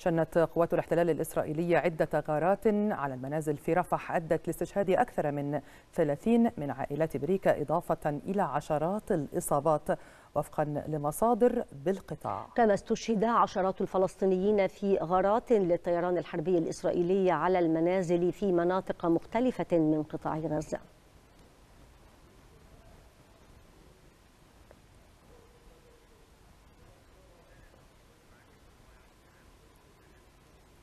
شنت قوات الاحتلال الإسرائيلية عدة غارات على المنازل في رفح أدت لاستشهاد أكثر من 30 من عائلات بريكا إضافة إلى عشرات الإصابات وفقا لمصادر بالقطاع كما استشهد عشرات الفلسطينيين في غارات للطيران الحربي الإسرائيلي على المنازل في مناطق مختلفة من قطاع غزة